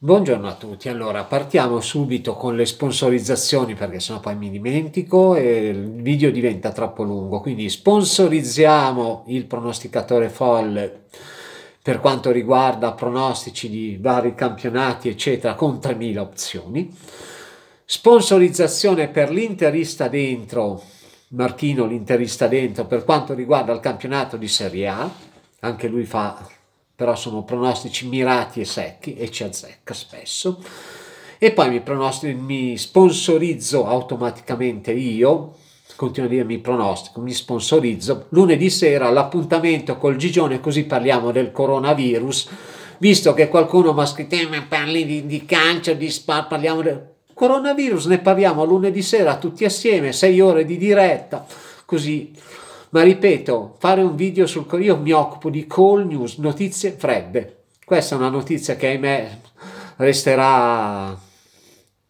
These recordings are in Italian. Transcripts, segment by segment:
Buongiorno a tutti, allora partiamo subito con le sponsorizzazioni perché sennò poi mi dimentico e il video diventa troppo lungo, quindi sponsorizziamo il pronosticatore folle per quanto riguarda pronostici di vari campionati eccetera con 3000 opzioni, sponsorizzazione per l'interista dentro, Martino l'interista dentro per quanto riguarda il campionato di Serie A, anche lui fa però sono pronostici mirati e secchi e ci azzecca spesso. E poi mi, mi sponsorizzo automaticamente io, continuo a dirmi pronostico, mi sponsorizzo lunedì sera all'appuntamento col Gigione così parliamo del coronavirus, visto che qualcuno mi ha scritto eh, ma parli di, di calcio, di spar, parliamo del coronavirus, ne parliamo lunedì sera tutti assieme, sei ore di diretta, così ma ripeto, fare un video sul... Io mi occupo di call news, notizie fredde. Questa è una notizia che ahimè resterà...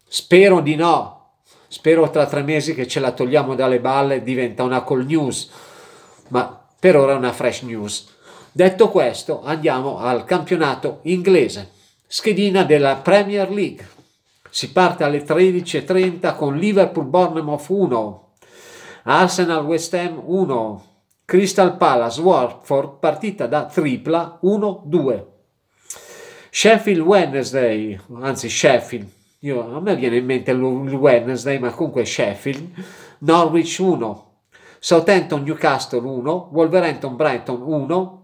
Spero di no. Spero tra tre mesi che ce la togliamo dalle balle e diventa una call news. Ma per ora è una fresh news. Detto questo, andiamo al campionato inglese. Schedina della Premier League. Si parte alle 13.30 con Liverpool-Bournemouth 1, Arsenal West Ham 1, Crystal Palace Watford partita da tripla 1-2. Sheffield Wednesday, anzi Sheffield, io, a me viene in mente il Wednesday, ma comunque Sheffield, Norwich 1, Southampton Newcastle 1, Wolverhampton Brighton 1,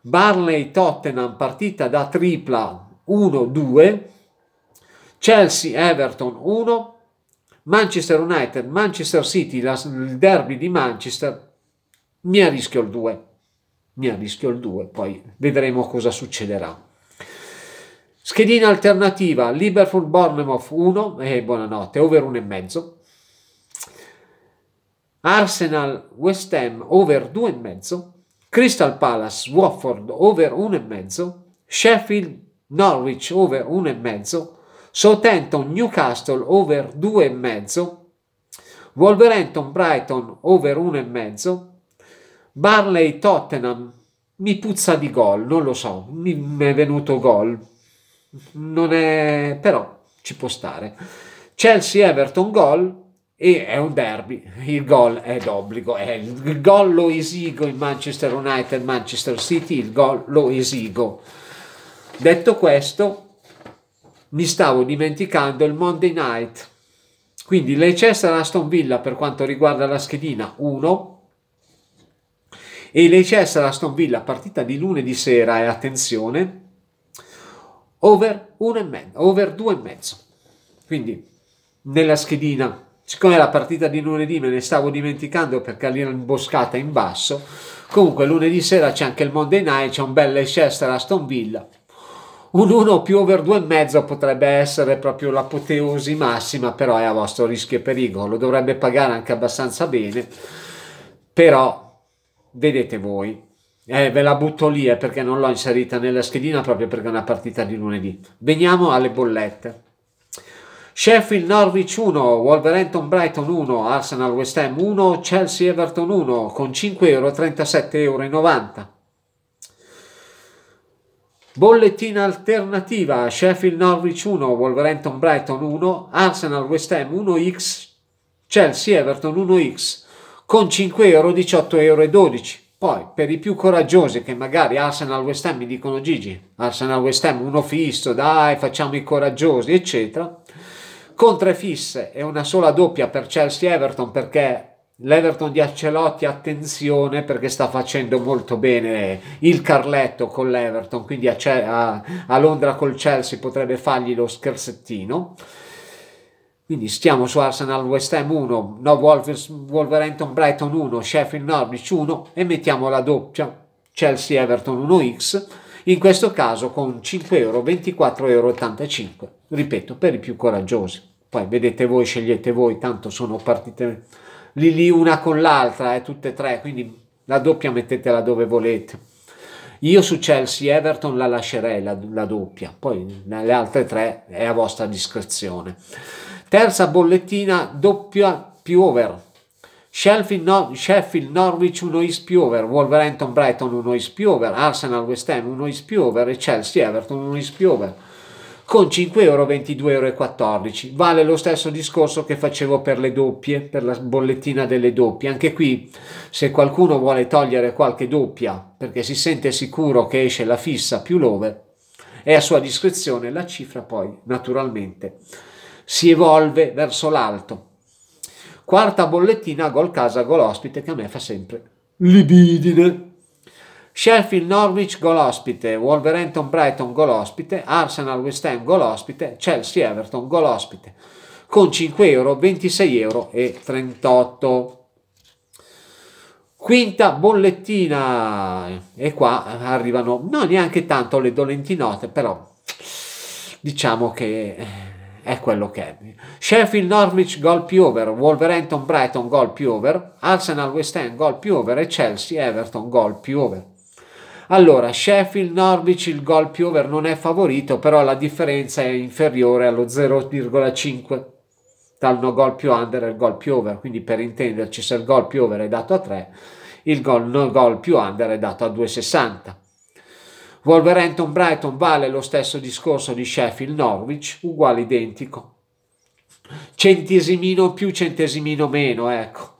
Barley Tottenham partita da tripla 1-2, Chelsea Everton 1, Manchester United, Manchester City, la, il derby di Manchester, mi arrischio il 2. Mi arrischio il 2, poi vedremo cosa succederà. Schedina alternativa, Liverpool Bournemouth 1 e eh, buonanotte, over 1,5. Arsenal West Ham over 2,5. Crystal Palace Watford over 1,5. Sheffield Norwich over 1,5. Southampton Newcastle over 2,5, Wolverhampton Brighton over 1,5, Barley Tottenham mi puzza di gol, non lo so, mi, mi è venuto gol, non è però ci può stare. Chelsea Everton gol e è un derby, il gol è d'obbligo, è il gol lo esigo in Manchester United, Manchester City, il gol lo esigo. Detto questo, mi stavo dimenticando il Monday Night. Quindi Leicester Aston Villa per quanto riguarda la schedina 1 e Leicester Aston Villa partita di lunedì sera e attenzione over 1,5 over mezzo. Quindi nella schedina siccome la partita di lunedì me ne stavo dimenticando perché lì era imboscata in basso comunque lunedì sera c'è anche il Monday Night c'è un bel Leicester Aston Villa un 1 più over 2,5 potrebbe essere proprio l'apoteosi massima, però è a vostro rischio e pericolo, lo dovrebbe pagare anche abbastanza bene, però vedete voi. Eh, ve la butto lì eh, perché non l'ho inserita nella schedina proprio perché è una partita di lunedì. Veniamo alle bollette. Sheffield Norwich 1, Wolverhampton Brighton 1, Arsenal West Ham 1, Chelsea Everton 1 con 5,37,90 euro 37,90 euro. Bollettina alternativa, Sheffield Norwich 1, Wolverhampton Brighton 1, Arsenal West Ham 1x, Chelsea Everton 1x, con 5 euro 18 euro e 12. Poi, per i più coraggiosi che magari Arsenal West Ham mi dicono Gigi, Arsenal West Ham 1 fisso, dai, facciamo i coraggiosi, eccetera. Con tre fisse e una sola doppia per Chelsea Everton perché L'Everton di Accelotti, attenzione perché sta facendo molto bene il Carletto con l'Everton, quindi a, a, a Londra col Chelsea potrebbe fargli lo scherzettino. Quindi stiamo su Arsenal West Ham 1, no Wolverhampton Brighton 1, Sheffield Norwich 1 e mettiamo la doppia Chelsea Everton 1x, in questo caso con 5 euro, 24,85 euro, ripeto, per i più coraggiosi. Poi vedete voi, scegliete voi, tanto sono partite lì lì una con l'altra, eh, tutte e tre, quindi la doppia mettetela dove volete. Io su Chelsea Everton la lascerei la, la doppia, poi le altre tre è a vostra discrezione. Terza bollettina doppia più over. Sheffield, no, Sheffield Norwich 1 is più over, Wolverhampton Brighton 1 is più over, Arsenal West Ham 1 is più over e Chelsea Everton 1 is più over con 5 euro 22,14 euro. Vale lo stesso discorso che facevo per le doppie, per la bollettina delle doppie. Anche qui, se qualcuno vuole togliere qualche doppia perché si sente sicuro che esce la fissa più l'over è a sua discrezione. La cifra poi, naturalmente, si evolve verso l'alto. Quarta bollettina, gol casa, gol ospite, che a me fa sempre libidine. Sheffield Norwich gol ospite, Wolverhampton Brighton gol ospite, Arsenal West Ham gol ospite, Chelsea Everton gol ospite con 5 euro, 26 euro e 38. Quinta bollettina e qua arrivano non neanche tanto le dolenti note, però diciamo che eh, è quello che è. Sheffield Norwich gol più over, Wolverhampton Brighton gol più over, Arsenal West Ham gol più over e Chelsea Everton gol più over. Allora, Sheffield Norwich il gol più over non è favorito, però la differenza è inferiore allo 0,5 dal no gol più under e il gol più over. Quindi per intenderci, se il gol più over è dato a 3, il gol no gol più under è dato a 2,60. Wolverhampton Brighton vale lo stesso discorso di Sheffield Norwich, uguale identico. Centesimino più, centesimino meno, ecco.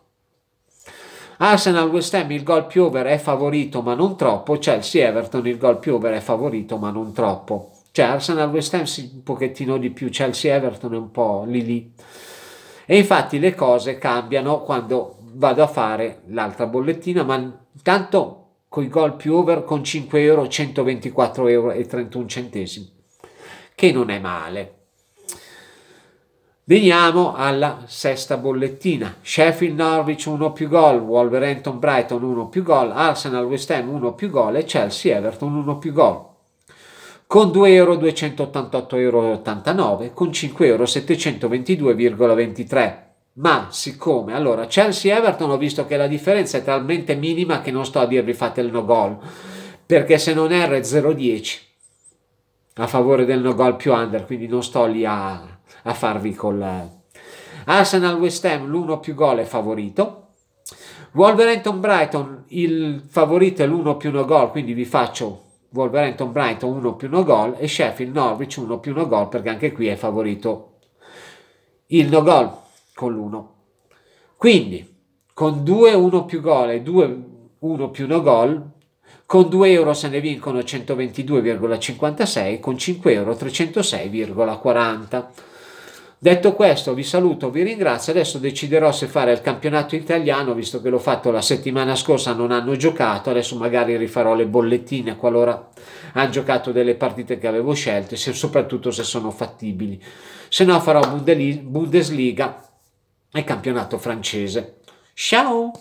Arsenal West Ham il gol più over è favorito ma non troppo, Chelsea Everton il gol più over è favorito ma non troppo. Cioè Arsenal West Ham sì, un pochettino di più, Chelsea Everton è un po' lì lì. E infatti le cose cambiano quando vado a fare l'altra bollettina, ma intanto con i gol più over con 5 euro 124 euro e 31 centesimi, che non è male. Veniamo alla sesta bollettina. Sheffield Norwich 1 più gol, Wolverhampton Brighton 1 più gol, Arsenal West Ham 1 più gol e Chelsea Everton 1 più gol. Con 2 euro 288,89 euro, con 5 euro 722,23. Ma siccome allora Chelsea Everton ho visto che la differenza è talmente minima che non sto a dirvi fate il no gol, perché se non erro è 0,10 a favore del no gol più under, quindi non sto lì a a farvi col Arsenal West Ham l'uno più gol è favorito Wolverhampton Brighton il favorito è l'uno più 1 gol quindi vi faccio Wolverhampton Brighton 1 più 1 gol e Sheffield Norwich 1 più 1 gol perché anche qui è favorito il no gol con l'1 quindi con 2 1 più gol e 2 1 più 1 gol con 2 euro se ne vincono 122,56 con 5 euro 306,40 Detto questo, vi saluto, vi ringrazio. Adesso deciderò se fare il campionato italiano, visto che l'ho fatto la settimana scorsa, non hanno giocato. Adesso magari rifarò le bollettine qualora hanno giocato delle partite che avevo scelte, se, soprattutto se sono fattibili. Se no, farò Bundesliga e campionato francese. Ciao!